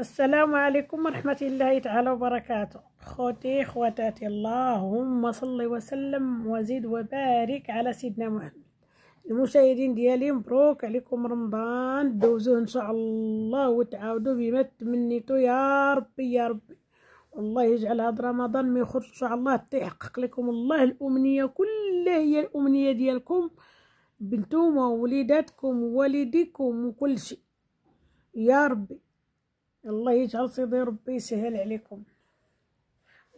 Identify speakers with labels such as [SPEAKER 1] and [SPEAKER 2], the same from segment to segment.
[SPEAKER 1] السلام عليكم ورحمة الله تعالى وبركاته خوتي خواتاتي اللهم صل وسلم وزيد وبارك على سيدنا محمد المشاهدين ديالي مبروك عليكم رمضان دوزوه ان شاء الله وتعاودوا بما تمنيتو يا ربي يا ربي والله يجعل هذا رمضان ما يخرج ان شاء الله تيحقق لكم الله الامنيه كلها هي الامنيه ديالكم بنتوما ووليداتكم ووالديكم وكل شيء يا ربي الله يجعل سيدي ربي يسهل عليكم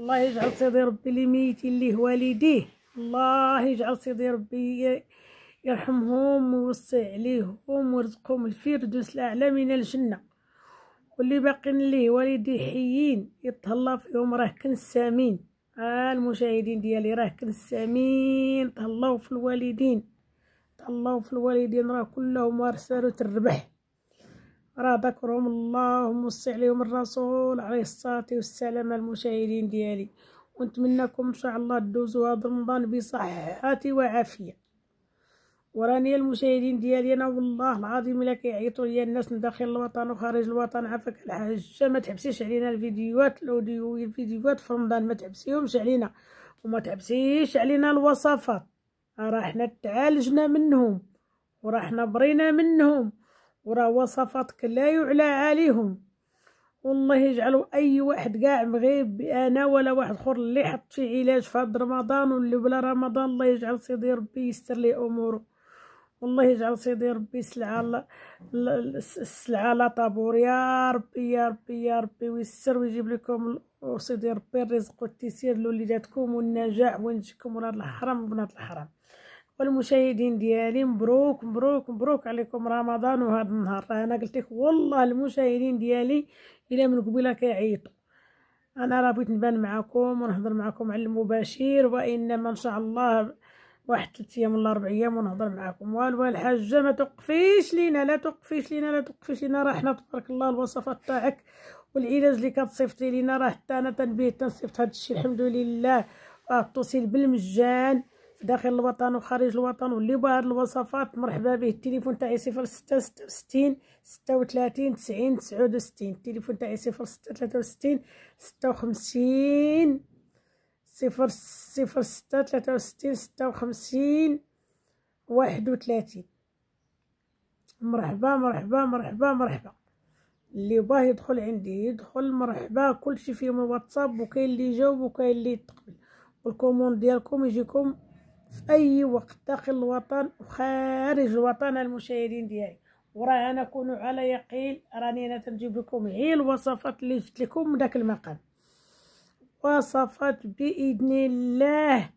[SPEAKER 1] الله يجعل سيدي ربي اللي ميتين ليه والديه الله يجعل سيدي ربي يرحمهم ويوسع عليهم ويرزقهم الفردوس الاعلى من الجنه واللي باقين ليه والديه حيين يتهلا فيهم راه كنسامين آه المشاهدين ديالي راه كنسامين تهلاو في الوالدين تهلاو في الوالدين راه كلهم راه ساروا الربح راه بكرهم الله وموصي عليهم الرسول عليه الصلاة والسلام المشاهدين ديالي ونتمنىكم ان شاء الله تدوزوا هذا رمضان بصحة وعافية وراني المشاهدين ديالي انا والله العظيم الا كيعيطوا ليا الناس من داخل الوطن وخارج الوطن عافاك الحاجه ما تحبسيش علينا الفيديوهات الاوديو الفيديوهات في رمضان ما تحبسيهمش علينا وما تحبسيش علينا الوصفات راه حنا تعالجنا منهم وراه حنا برينا منهم وراه وصفاتك لا يعلى عليهم والله يجعلوا اي واحد كاع مغيب انا ولا واحد اخر اللي حط في علاج في هذا رمضان واللي بلا رمضان الله يجعل سيدي ربي يستر لي اموره والله يجعل سيدي ربي السلعه على طابور يا ربي يا ربي يا ربي ويسر ويجيب لكم سيدي ربي الرزق والتيسير لوليداتكم والنجاح ونجيكم ولاد الحرام وبنات الحرام والمشاهدين ديالي مبروك مبروك مبروك عليكم رمضان وهذا النهار انا قلت لك والله المشاهدين ديالي الى من قبيله كيعيط انا راه بغيت نبان معكم ونهضر معكم على المباشر وانما ان شاء الله واحد ثلاث ايام ولا اربع ايام ونهضر معكم والو الحاجه ما توقفيش لينا لا توقفيش لينا لا توقفيش لينا راه حنا تبارك الله الوصفات تاعك والعلاج اللي كتصيفطي لينا راه حتى انا تنبيه تنصيفط هذا الشيء الحمد لله راه التوصيل بالمجان داخل الوطن وخارج الوطن واللي هاد الوصفات مرحبا به التليفون تاعي صفر ستة ستة وستين ستة وثلاثين تسعين تسعود وستين التليفون تاعي صفر ستة ثلاثة وستين ستة وخمسين صفر صفر ستة ثلاثة وستين ستة وخمسين واحد وثلاثين مرحبا مرحبا مرحبا مرحبا اللي باه يدخل عندي يدخل مرحبا كلشي فيهم الواتساب وكاين اللي يجاوب وكاين اللي يتقبل والكوموند ديالكم يجيكم في اي وقت داخل الوطن وخارج الوطن المشاهدين ديالي وراه انا كونوا على يقين راني انا تنجيب لكم غير الوصفات اللي جبت لكم من داك المقام وصفات باذن الله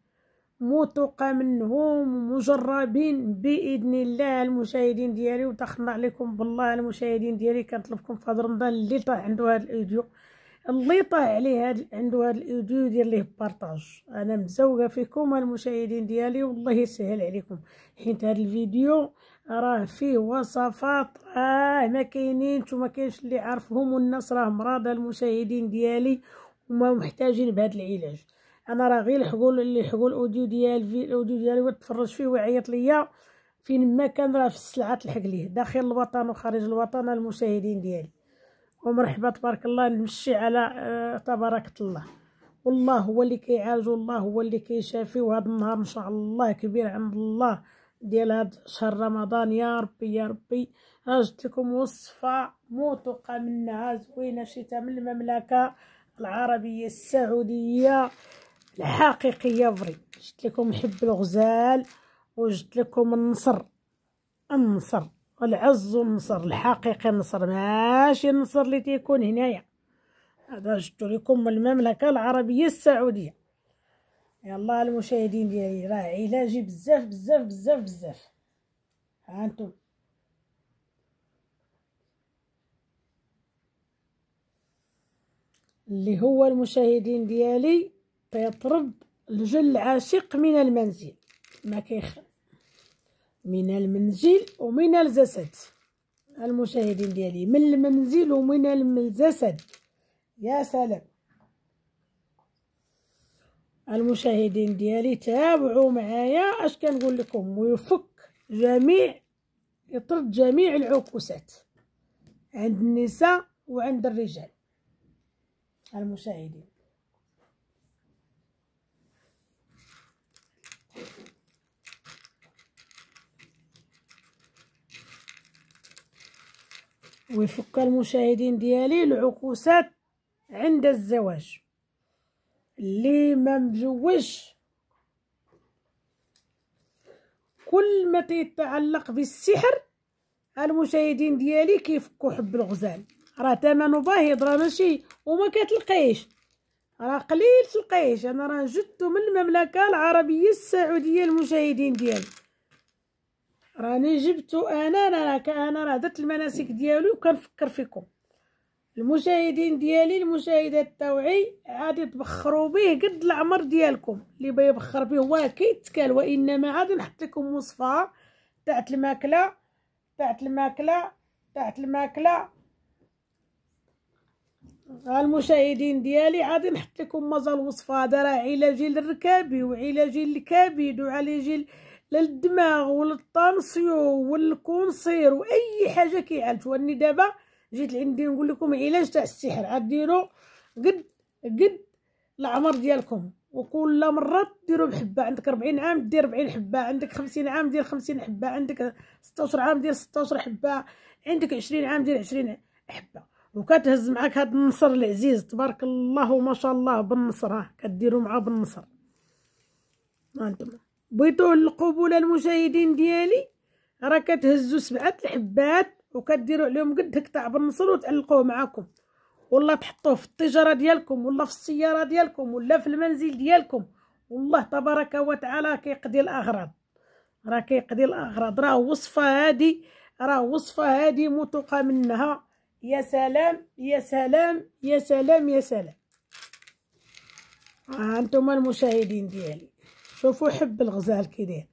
[SPEAKER 1] متقى منهم مجربين باذن الله المشاهدين ديالي وتخنع عليكم بالله المشاهدين ديالي كنطلبكم في هذا رمضان اللي طاح عنده هذا الفيديو الليطة عليه هاد عنده هاد الاوديو ديال ليه بارطاج انا مزوقه فيكم المشاهدين ديالي والله يسهل عليكم حيت هاد الفيديو راه فيه وصفات راه ما كاينينش كاينش اللي عارفهم والناس راه مرضى المشاهدين ديالي وما محتاجين بهاد العلاج انا راه غير حقول اللي حقول الاوديو ديال في الاوديو ديالي وتفرج فيه ويعيط ليا فين ما كان راه في السلعه تلحق ليه داخل الوطن وخارج الوطن المشاهدين ديالي ومرحبا تبارك الله نمشي على آه، تبارك الله والله هو اللي كيعالج والله هو اللي كيشافي وهذا النهار ان شاء الله كبير عند الله ديال هاد شهر رمضان يا ربي يا ربي اجت لكم وصفه موثوقه منها زوينه شتا من المملكه العربيه السعوديه الحقيقيه فري جبت لكم حب الغزال وجبت لكم النصر النصر العز والنصر الحقيقي النصر ماشي النصر اللي تيكون هنايا هذا جبتو لكم من المملكه العربيه السعوديه يلا المشاهدين ديالي راه علاجي بزاف بزاف بزاف بزاف ها انتم اللي هو المشاهدين ديالي تيطرب الجل عاشق من المنزل ما كيخ من المنزل ومن الجسد المشاهدين ديالي من المنزل ومن الجسد يا سلام المشاهدين ديالي تابعوا معايا اش كنقول لكم ويفك جميع يطرد جميع العكوسات عند النساء وعند الرجال المشاهدين ويفك المشاهدين ديالي العكوسات عند الزواج اللي ما مزوجش كل ما تيتعلق بالسحر المشاهدين ديالي كيفكوا حب الغزال راه ثمنه باهظ راه ماشي وما كتلقيش راه قليل تلقيش انا راه جدت من المملكه العربيه السعوديه المشاهدين ديالي راني جبتو انا انا انا راه درت المناسك ديالي وكنفكر فيكم المشاهدين ديالي المشاهدات التوعي عادي تبخروا به قد العمر ديالكم اللي بغى يبخر به هو كيتكال وانما غادي نحط لكم وصفه تاعت الماكله تاعت الماكله تاعت الماكله المشاهدين ديالي غادي نحط لكم مازال وصفه هذا راه علاجي للركابي وعلاجي للكبد وعلاجي للدماغ والطانسيو والكونسير واي حاجه كيعالجوا اني دابا جيت عندي نقول لكم علاج تاع السحر غديروا قد قد العمر ديالكم وكل مره ديروا بحبه عندك 40 عام دير 40 حبه عندك 50 عام دير 50 حبه عندك 16 عام دير 16 حبه عندك 20 عام دير 20 حبه وكتهز معاك هذا النصر العزيز تبارك الله ما شاء الله بالنصر ها كديروا معاه بالنصر ما انتم بغيتو القبول المشاهدين ديالي راه كتهزوا سبعه الحبات وكديروا عليهم قد تاع بالنصر وتعلقوه معاكم والله تحطوه في التجاره ديالكم ولا في السياره ديالكم ولا في المنزل ديالكم والله تبارك وتعالى كيقضي الاغراض راه كيقضي الاغراض راه وصفه هادي راه وصفه هادي متوقه منها يا سلام يا سلام يا سلام يا سلام ها آه، انتم المشاهدين ديالي شوفوا حب الغزال كي داير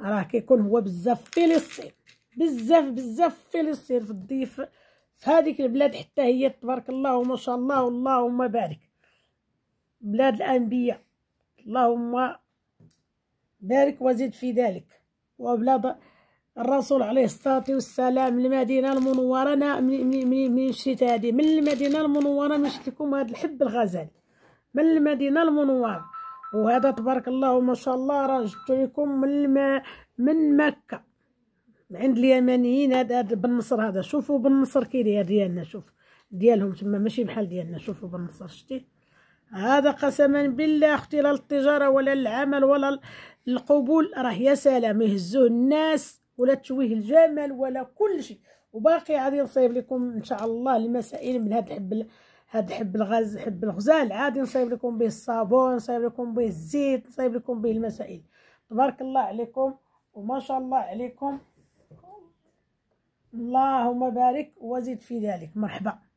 [SPEAKER 1] راه كيكون هو بزاف فلسطين بزاف بزاف فلسطين في الضيف في هذيك البلاد حتى هي تبارك الله وما شاء الله اللهم بارك بلاد الانبياء اللهم بارك وزيد في ذلك وبلاد الرسول عليه الصلاة والسلام المدينة المنورة أنا من شريت هذه من المدينة المنورة مشيت لكم هذا الحب الغزال من المدينة المنورة وهذا تبارك الله وما شاء الله راه جبت لكم من من مكه عند اليمنيين هذا بالنصر هذا شوفوا بالنصر كي داير ديالنا شوف ديالهم تما ماشي بحال ديالنا شوفوا بالنصر شتي هذا قسما بالله اختي لا التجاره ولا العمل ولا القبول راه يا سلام يهزوه الناس ولا تشويه الجمال ولا كل شيء وباقي غادي نصايب لكم ان شاء الله المسائل من هاد الحبل هاد حب الغاز حب الغزال عادي نصايب لكم به الصابون نصايب لكم به الزيت نصايب لكم به المسائل تبارك الله عليكم وما شاء الله عليكم اللهم بارك وزيد في ذلك مرحبا